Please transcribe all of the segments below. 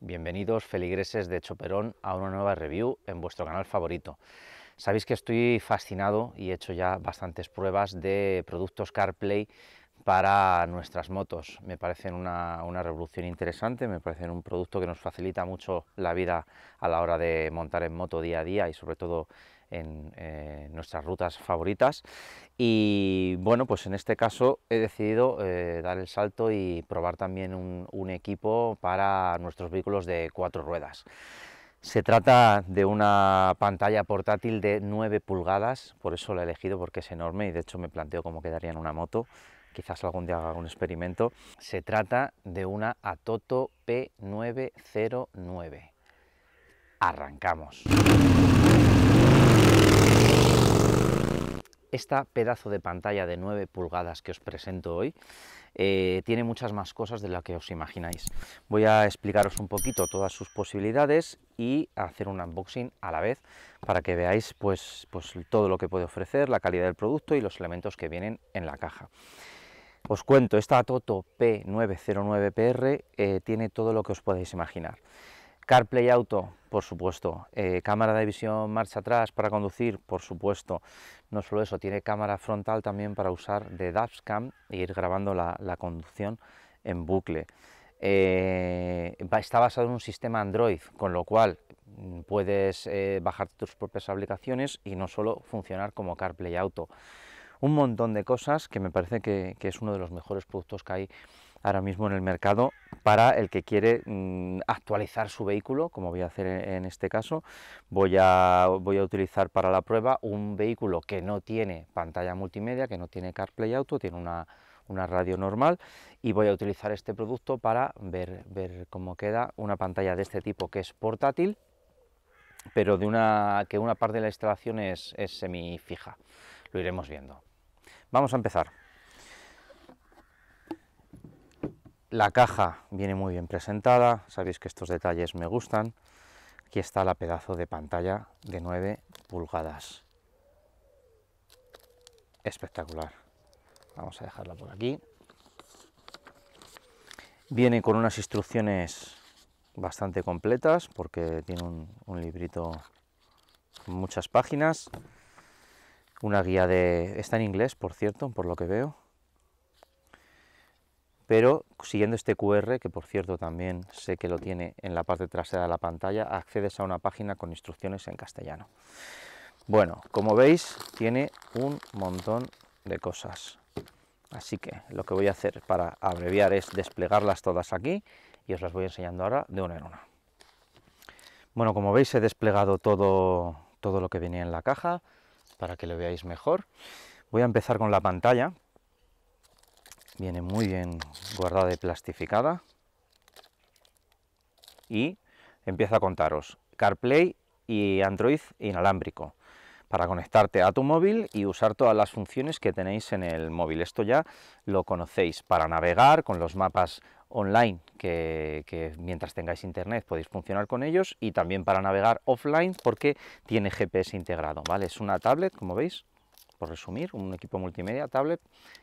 Bienvenidos feligreses de Choperón a una nueva review en vuestro canal favorito. Sabéis que estoy fascinado y he hecho ya bastantes pruebas de productos CarPlay para nuestras motos. Me parecen una, una, revolución interesante, me parecen un producto que nos facilita mucho la vida a la hora de montar en moto día a día y sobre todo en eh, nuestras rutas favoritas. Y bueno, pues en este caso he decidido eh, dar el salto y probar también un, equipo para nuestros vehículos de cuatro ruedas. Se trata de una pantalla portátil de 9 pulgadas, por eso lo he elegido porque es enorme y de hecho me planteo cómo quedaría en una moto quizás algún día haga un experimento. Se trata de una Atoto P909. Arrancamos. Esta pedazo de pantalla de 9 pulgadas que os presento hoy eh, tiene muchas más cosas de las que os imagináis. Voy a explicaros un poquito todas sus posibilidades y hacer un unboxing a la vez para que veáis pues, pues todo lo que puede ofrecer, la calidad del producto y los elementos que vienen en la caja. Os cuento, esta Toto P909PR eh, tiene todo lo que os podéis imaginar. CarPlay Auto, por supuesto. Eh, cámara de visión marcha atrás para conducir, por supuesto. No solo eso, tiene cámara frontal también para usar de Dashcam e ir grabando la, conducción en bucle. Eh, está basado en un sistema Android, con lo cual mm, puedes eh, bajar tus propias aplicaciones y no solo funcionar como CarPlay Auto. Un montón de cosas que me parece que es uno de los mejores productos que hay ahora mismo en el mercado para el que quiere mm, actualizar su vehículo, como voy a hacer e-, en, este caso. Voy a, utilizar para la prueba un vehículo que no tiene pantalla multimedia, que no tiene CarPlay Auto, tiene una, radio normal y voy a utilizar este producto para ver, ver cómo queda una pantalla de este tipo que es portátil pero de una, que una parte de la instalación es, es semifija. Lo iremos viendo. Vamos a empezar. La caja viene muy bien presentada, sabéis que estos detalles me gustan. Aquí está la pedazo de pantalla de 9 pulgadas. Espectacular. Vamos a dejarla por aquí. Viene con unas instrucciones bastante completas porque tiene un, librito con muchas páginas. Una guía de... está en inglés, por cierto, por lo que veo pero siguiendo este QR, que por cierto también sé que lo tiene en la parte trasera de la pantalla, accedes a una página con instrucciones en castellano. Bueno, como veis, tiene un montón de cosas. Así que lo que voy a hacer para abreviar es desplegarlas todas aquí y os las voy enseñando ahora de una en una. Bueno, como veis he desplegado todo, todo lo que venía en la caja para que lo veáis mejor. Voy a empezar con la pantalla, Viene muy bien guardada y plastificada. Y empieza a contaros CarPlay y Android inalámbrico para conectarte a tu móvil y usar todas las funciones que tenéis en el móvil. Esto ya lo conocéis para navegar con los mapas online que, que, mientras tengáis internet podéis funcionar con ellos y también para navegar offline porque tiene GPS integrado, ¿vale? Es una tablet, como veis, por resumir, un equipo multimedia, tablet,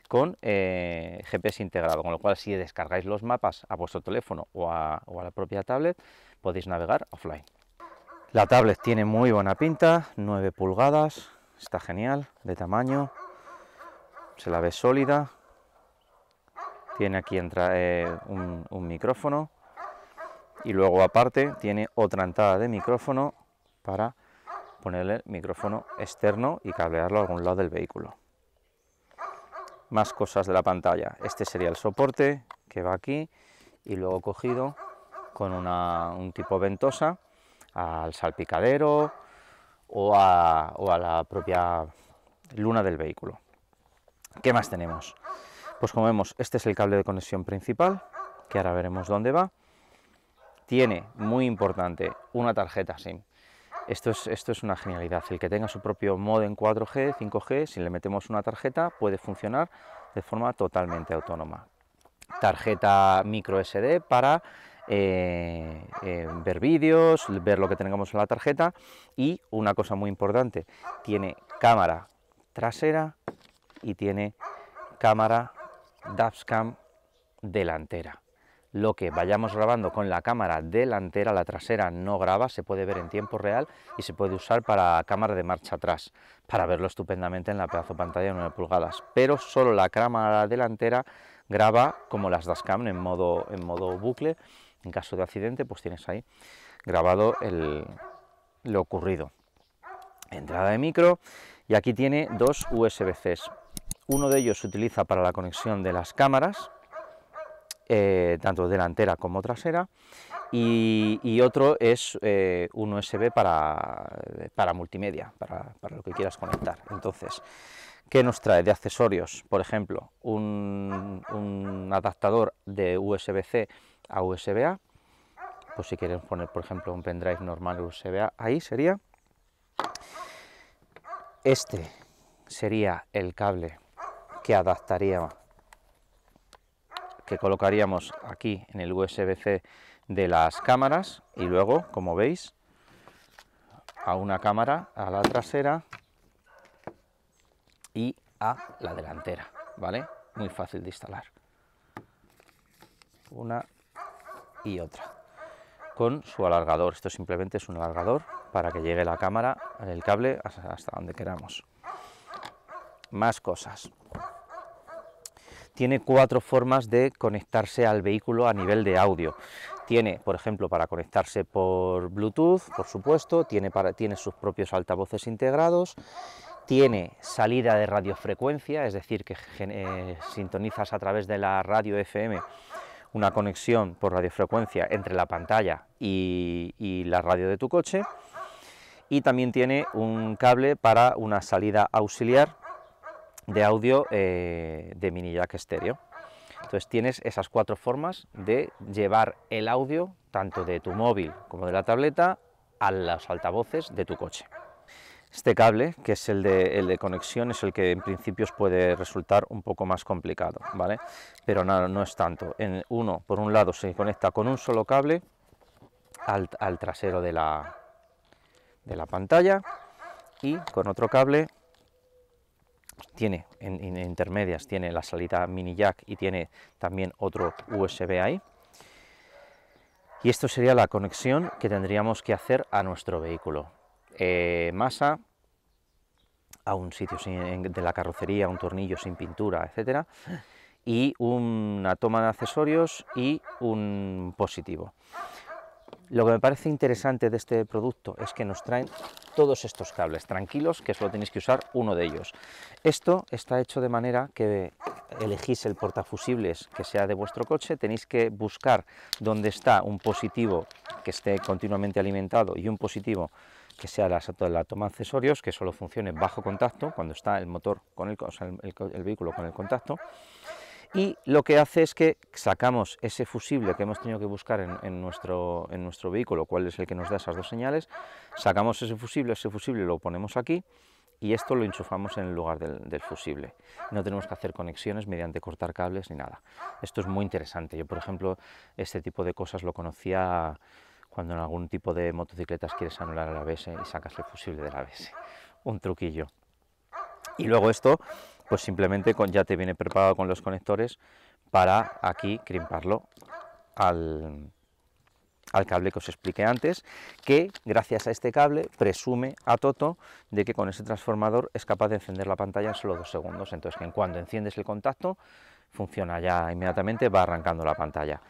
con eh, GPS integrado, con lo cual si descargáis los mapas a vuestro teléfono o a, la propia tablet, podéis navegar offline. La tablet tiene muy buena pinta, 9 pulgadas, está genial, de tamaño, se la ve sólida, tiene aquí entra, eh, un micrófono y luego aparte tiene otra entrada de micrófono para ponerle el micrófono externo y cablearlo a algún lado del vehículo. Más cosas de la pantalla. Este sería el soporte que va aquí y luego cogido con un tipo ventosa al salpicadero o a, o a la propia luna del vehículo. ¿Qué más tenemos? Pues como vemos, este es el cable de conexión principal, que ahora veremos dónde va. Tiene, muy importante, una tarjeta SIM. Esto es, una genialidad. El que tenga su propio modem 4G, 5G, si le metemos una tarjeta, puede funcionar de forma totalmente autónoma. Tarjeta micro SD para eh, eh, ver vídeos, ver lo que tengamos en la tarjeta y una cosa muy importante, tiene cámara trasera y tiene cámara Dapscam delantera lo que vayamos grabando con la cámara delantera, la trasera no graba, se puede ver en tiempo real y se puede usar para cámara de marcha atrás, para verlo estupendamente en la pedazo pantalla de 9 pulgadas, pero solo la cámara delantera graba como las dashcam en modo, en modo bucle, en caso de accidente pues tienes ahí grabado el, lo ocurrido. Entrada de micro y aquí tiene dos USB-Cs, uno de ellos se utiliza para la conexión de las cámaras, eh, tanto delantera como trasera, y, otro es eh, un USB para, multimedia, para, lo que quieras conectar. Entonces, ¿qué nos trae de accesorios? Por ejemplo, un, adaptador de USB-C a USB-A, pues si queremos poner, por ejemplo, un pendrive normal USB-A, ahí sería. Este sería el cable que adaptaría que colocaríamos aquí en el USB-C de las cámaras y luego, como veis, a una cámara a la trasera y a la delantera, ¿vale? Muy fácil de instalar. Una y otra. Con su alargador. Esto simplemente es un alargador para que llegue la cámara, el cable, hasta donde queramos. Más cosas tiene cuatro formas de conectarse al vehículo a nivel de audio. Tiene, por ejemplo, para conectarse por Bluetooth, por supuesto, tiene, sus propios altavoces integrados, tiene salida de radiofrecuencia, es decir, que eh, sintonizas a través de la radio FM una conexión por radiofrecuencia entre la pantalla y la radio de tu coche, y también tiene un cable para una salida auxiliar de audio eh, de mini jack estéreo. Entonces tienes esas cuatro formas de llevar el audio tanto de tu móvil como de la tableta a los altavoces de tu coche. Este cable, que es el de, el de conexión, es el que en principio puede resultar un poco más complicado, ¿vale? Pero no, es tanto. En uno, por un lado, se conecta con un solo cable al, trasero de la, de la pantalla y con otro cable tiene en, intermedias tiene la salida mini jack y tiene también otro USB ahí. Y esto sería la conexión que tendríamos que hacer a nuestro vehículo. Eh, masa a un sitio de la carrocería, un tornillo sin pintura, etcétera, y una toma de accesorios y un positivo. Lo que me parece interesante de este producto es que nos traen todos estos cables, tranquilos, que solo tenéis que usar uno de ellos. Esto está hecho de manera que elegís el portafusibles que sea de vuestro coche, tenéis que buscar dónde está un positivo que esté continuamente alimentado y un positivo que sea la, la toma accesorios, que solo funcione bajo contacto, cuando está el motor con el vehículo con el contacto y lo que hace es que sacamos ese fusible que hemos tenido que buscar en, nuestro, en nuestro vehículo, cuál es el que nos da esas dos señales, sacamos ese fusible, ese fusible lo ponemos aquí y esto lo enchufamos en el lugar del, del, fusible. No tenemos que hacer conexiones mediante cortar cables ni nada. Esto es muy interesante. Yo, por ejemplo, este tipo de cosas lo conocía cuando en algún tipo de motocicletas quieres anular el ABS y sacas el fusible del ABS. Un truquillo. Y luego esto pues simplemente ya te viene preparado con los conectores para aquí crimparlo al, cable que os expliqué antes, que gracias a este cable presume a Toto de que con ese transformador es capaz de encender la pantalla en solo dos segundos, entonces que en cuando enciendes el contacto funciona ya inmediatamente, va arrancando la pantalla.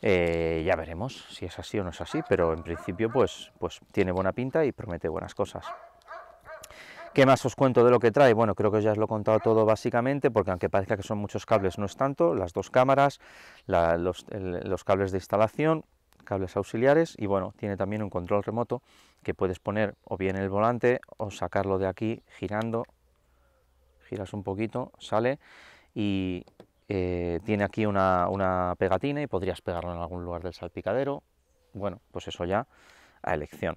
Eh, ya veremos si es así o no es así, pero en principio pues, pues tiene buena pinta y promete buenas cosas. ¿Qué más os cuento de lo que trae? Bueno, creo que ya os lo he contado todo básicamente, porque aunque parezca que son muchos cables, no es tanto, las dos cámaras, los, cables de instalación, cables auxiliares y bueno, tiene también un control remoto que puedes poner o bien el volante o sacarlo de aquí girando, giras un poquito, sale y eh, tiene aquí una, pegatina y podrías pegarlo en algún lugar del salpicadero, bueno, pues eso ya a elección.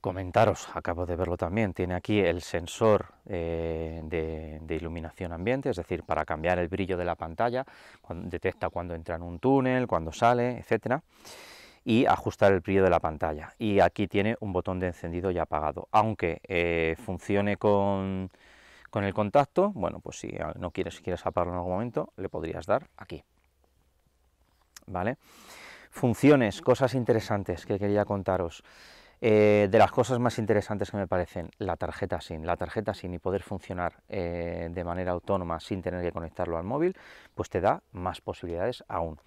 Comentaros, acabo de verlo también, tiene aquí el sensor eh, de, iluminación ambiente, es decir, para cambiar el brillo de la pantalla, detecta cuando entra en un túnel, cuando sale, etcétera, y ajustar el brillo de la pantalla. Y aquí tiene un botón de encendido y apagado, aunque eh, funcione con, con el contacto, bueno, pues si no quieres, si quieres apagarlo en algún momento, le podrías dar aquí. ¿Vale? Funciones, cosas interesantes que quería contaros. Eh, de las cosas más interesantes que me parecen, la tarjeta SIM. La tarjeta SIM y poder funcionar eh, de manera autónoma sin tener que conectarlo al móvil, pues te da más posibilidades aún.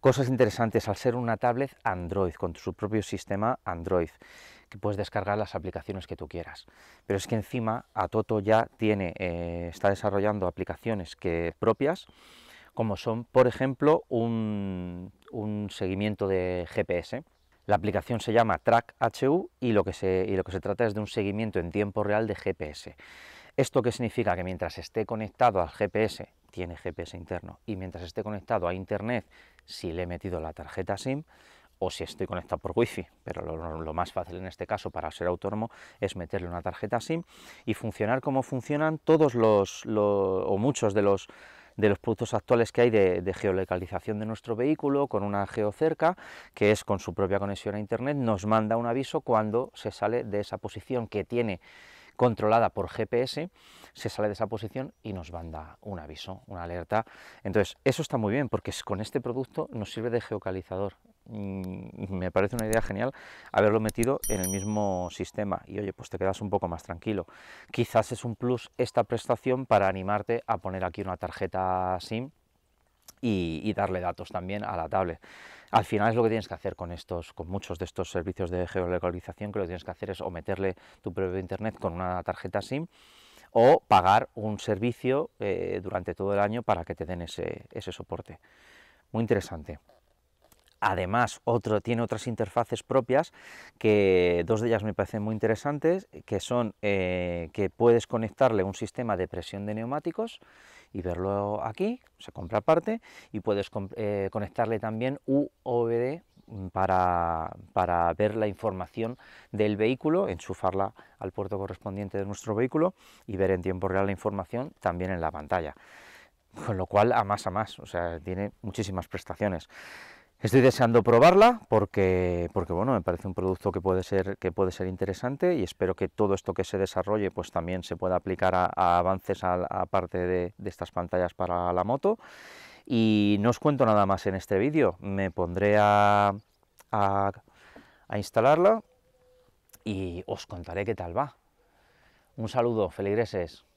Cosas interesantes, al ser una tablet Android, con su propio sistema Android, que puedes descargar las aplicaciones que tú quieras. Pero es que encima Atoto ya tiene, eh, está desarrollando aplicaciones que, propias, como son, por ejemplo, un, un seguimiento de GPS la aplicación se llama TrackHU y lo, que se, y lo que se trata es de un seguimiento en tiempo real de GPS. ¿Esto que significa? Que mientras esté conectado al GPS, tiene GPS interno, y mientras esté conectado a Internet, si le he metido la tarjeta SIM, o si estoy conectado por Wi-Fi, pero lo, más fácil en este caso para ser autónomo es meterle una tarjeta SIM y funcionar como funcionan todos los, los o muchos de los de los productos actuales que hay de, geolocalización de nuestro vehículo con una geocerca, que es con su propia conexión a Internet, nos manda un aviso cuando se sale de esa posición que tiene controlada por GPS, se sale de esa posición y nos manda un aviso, una alerta. Entonces, eso está muy bien porque con este producto nos sirve de geocalizador. Mm, me parece una idea genial haberlo metido en el mismo sistema y oye, pues te quedas un poco más tranquilo. Quizás es un plus esta prestación para animarte a poner aquí una tarjeta SIM y, darle datos también a la tablet. Al final es lo que tienes que hacer con estos, con muchos de estos servicios de geolocalización, que lo tienes que hacer es o meterle tu propio internet con una tarjeta SIM o pagar un servicio eh, durante todo el año para que te den ese soporte. Muy interesante. Además, otro, tiene otras interfaces propias, que dos de ellas me parecen muy interesantes, que son eh, que puedes conectarle un sistema de presión de neumáticos y verlo aquí, se compra aparte, y puedes eh, conectarle también UOBD para, para, ver la información del vehículo, enchufarla al puerto correspondiente de nuestro vehículo y ver en tiempo real la información también en la pantalla. Con lo cual, a más a más, o sea, tiene muchísimas prestaciones. Estoy deseando probarla porque, porque bueno, me parece un producto que puede, ser, que puede ser interesante y espero que todo esto que se desarrolle pues también se pueda aplicar a, avances a, parte de, estas pantallas para la moto. Y no os cuento nada más en este vídeo, me pondré a, instalarla y os contaré qué tal va. Un saludo, feligreses.